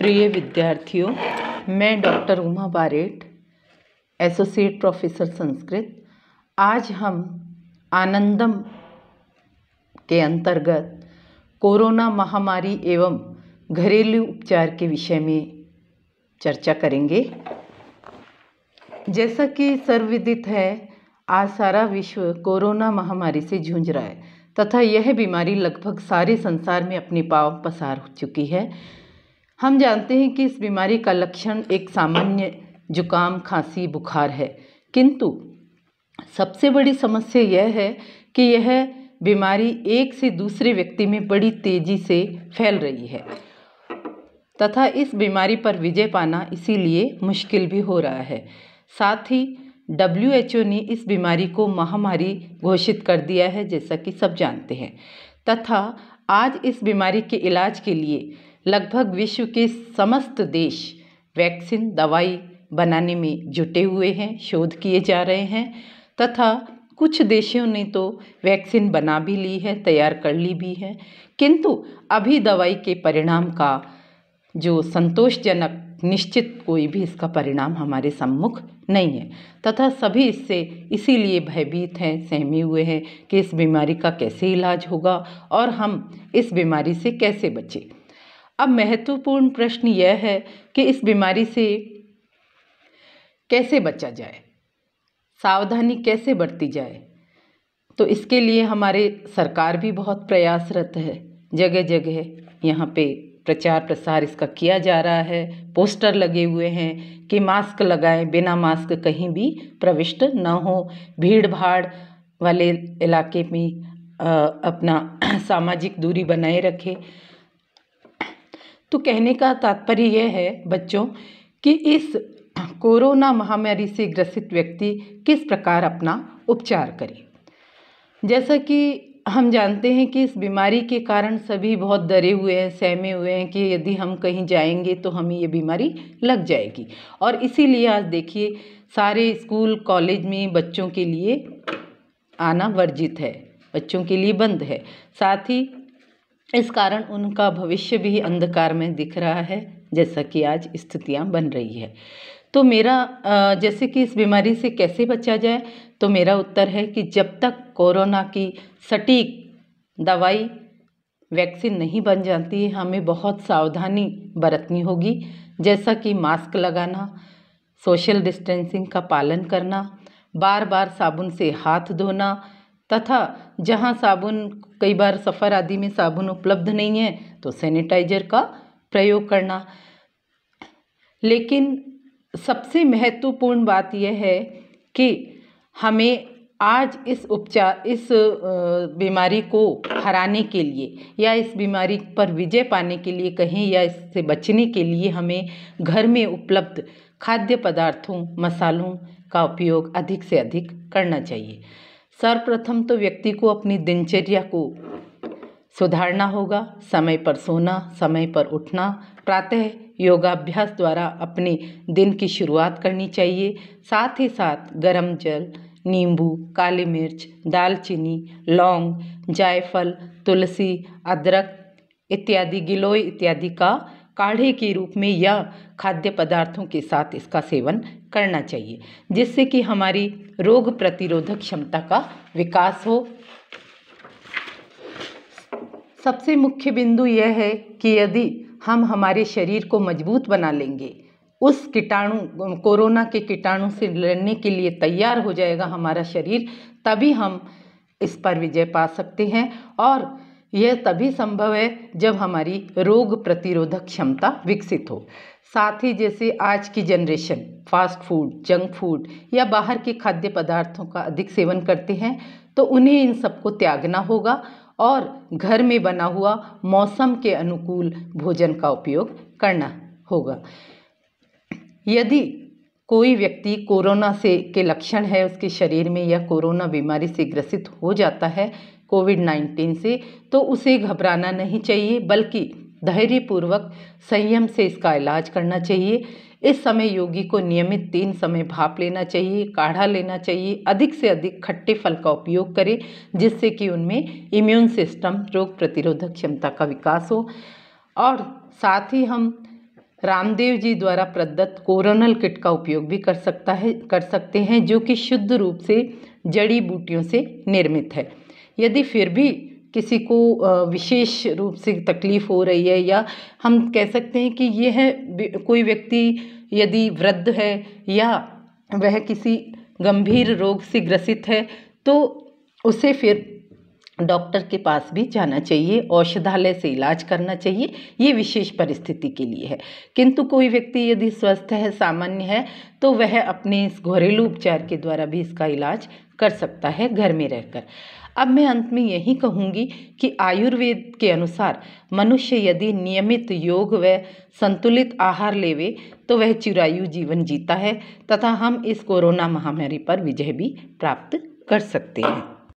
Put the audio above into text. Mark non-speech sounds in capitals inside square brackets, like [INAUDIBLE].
प्रिय विद्यार्थियों मैं doctor Uma Baret associate professor Sanskrit आज हम आनंदम के अंतर्गत कोरोना महामारी एवं घरेलू उपचार के विषय में चर्चा करेंगे जैसा कि सर्वविदित है आज सारा विश्व कोरोना महामारी से जूझ रहा है तथा यह बीमारी लगभग सारे संसार में अपनी पाव पसार हो चुकी है हम जानते हैं कि इस बीमारी का लक्षण एक सामान्य जुकाम खांसी बुखार है किंतु सबसे बड़ी समस्या यह है कि यह बीमारी एक से दूसरे व्यक्ति में बड़ी तेजी से फैल रही है तथा इस बीमारी पर विजय पाना इसीलिए मुश्किल भी हो रहा है साथ ही डब्ल्यू ने इस बीमारी को महामारी घोषित कर दिया है जैसा कि सब जानते हैं तथा आज इस बीमारी के इलाज के लिए लगभग विश्व के समस्त देश वैक्सीन दवाई बनाने में जुटे हुए हैं शोध किए जा रहे हैं तथा कुछ देशों ने तो वैक्सीन बना भी ली है तैयार कर ली भी है किंतु अभी दवाई के परिणाम का जो संतोषजनक निश्चित कोई भी इसका परिणाम हमारे सम्मुख नहीं है तथा सभी इससे इसीलिए भयभीत हैं सहमे हुए हैं कि इस बीमारी का कैसे इलाज होगा और हम इस बीमारी से कैसे बचें अब महत्वपूर्ण प्रश्न यह है कि इस बीमारी से कैसे बचा जाए सावधानी कैसे बरती जाए तो इसके लिए हमारे सरकार भी बहुत प्रयासरत है जगह जगह यहाँ पे प्रचार प्रसार इसका किया जा रहा है पोस्टर लगे हुए हैं कि मास्क लगाएं बिना मास्क कहीं भी प्रविष्ट न हो भीड़ भाड़ वाले इलाके में अपना [CLEARS THROAT] सामाजिक दूरी बनाए रखें तो कहने का तात्पर्य यह है बच्चों कि इस कोरोना महामारी से ग्रसित व्यक्ति किस प्रकार अपना उपचार करे जैसा कि हम जानते हैं कि इस बीमारी के कारण सभी बहुत डरे हुए हैं सहमे हुए हैं कि यदि हम कहीं जाएंगे तो हमें ये बीमारी लग जाएगी और इसीलिए आज देखिए सारे स्कूल कॉलेज में बच्चों के लिए आना वर्जित है बच्चों के लिए बंद है साथ ही इस कारण उनका भविष्य भी अंधकार में दिख रहा है जैसा कि आज स्थितियाँ बन रही है तो मेरा जैसे कि इस बीमारी से कैसे बचा जाए तो मेरा उत्तर है कि जब तक कोरोना की सटीक दवाई वैक्सीन नहीं बन जाती है हमें बहुत सावधानी बरतनी होगी जैसा कि मास्क लगाना सोशल डिस्टेंसिंग का पालन करना बार बार साबुन से हाथ धोना तथा जहां साबुन कई बार सफ़र आदि में साबुन उपलब्ध नहीं है तो सैनिटाइजर का प्रयोग करना लेकिन सबसे महत्वपूर्ण बात यह है कि हमें आज इस उपचार इस बीमारी को हराने के लिए या इस बीमारी पर विजय पाने के लिए कहें या इससे बचने के लिए हमें घर में उपलब्ध खाद्य पदार्थों मसालों का उपयोग अधिक से अधिक करना चाहिए सर्वप्रथम तो व्यक्ति को अपनी दिनचर्या को सुधारना होगा समय पर सोना समय पर उठना प्रातः योगाभ्यास द्वारा अपने दिन की शुरुआत करनी चाहिए साथ ही साथ गर्म जल नींबू काली मिर्च दालचीनी लौंग जायफल तुलसी अदरक इत्यादि गिलोय इत्यादि का काढ़े के रूप में या खाद्य पदार्थों के साथ इसका सेवन करना चाहिए जिससे कि हमारी रोग प्रतिरोधक क्षमता का विकास हो सबसे मुख्य बिंदु यह है कि यदि हम हमारे शरीर को मजबूत बना लेंगे उस कीटाणु कोरोना के कीटाणु से लड़ने के लिए तैयार हो जाएगा हमारा शरीर तभी हम इस पर विजय पा सकते हैं और यह तभी संभव है जब हमारी रोग प्रतिरोधक क्षमता विकसित हो साथ ही जैसे आज की generation fast food junk food या बाहर के खाद्य पदार्थों का अधिक सेवन करते हैं तो उन्हें इन सबको त्यागना होगा और घर में बना हुआ मौसम के अनुकूल भोजन का उपयोग करना होगा यदि कोई व्यक्ति कोरोना से के लक्षण है उसके शरीर में या कोरोना बीमारी से ग्रसित हो जाता है कोविड 19 से तो उसे घबराना नहीं चाहिए बल्कि धैर्यपूर्वक संयम से इसका इलाज करना चाहिए इस समय योगी को नियमित तीन समय भाप लेना चाहिए काढ़ा लेना चाहिए अधिक से अधिक खट्टे फल का उपयोग करें जिससे कि उनमें इम्यून सिस्टम रोग प्रतिरोधक क्षमता का विकास हो और साथ ही हम रामदेव जी द्वारा प्रदत्त कोरोनल किट का उपयोग भी कर सकता है कर सकते हैं जो कि शुद्ध रूप से जड़ी बूटियों से निर्मित है यदि फिर भी किसी को विशेष रूप से तकलीफ़ हो रही है या हम कह सकते हैं कि ये है कोई व्यक्ति यदि वृद्ध है या वह किसी गंभीर रोग से ग्रसित है तो उसे फिर डॉक्टर के पास भी जाना चाहिए औषधालय से इलाज करना चाहिए ये विशेष परिस्थिति के लिए है किंतु कोई व्यक्ति यदि स्वस्थ है सामान्य है तो वह अपने इस घरेलू उपचार के द्वारा भी इसका इलाज कर सकता है घर में रहकर अब मैं अंत में यही कहूँगी कि आयुर्वेद के अनुसार मनुष्य यदि नियमित योग व संतुलित आहार लेवे तो वह चिरायु जीवन जीता है तथा हम इस कोरोना महामारी पर विजय भी प्राप्त कर सकते हैं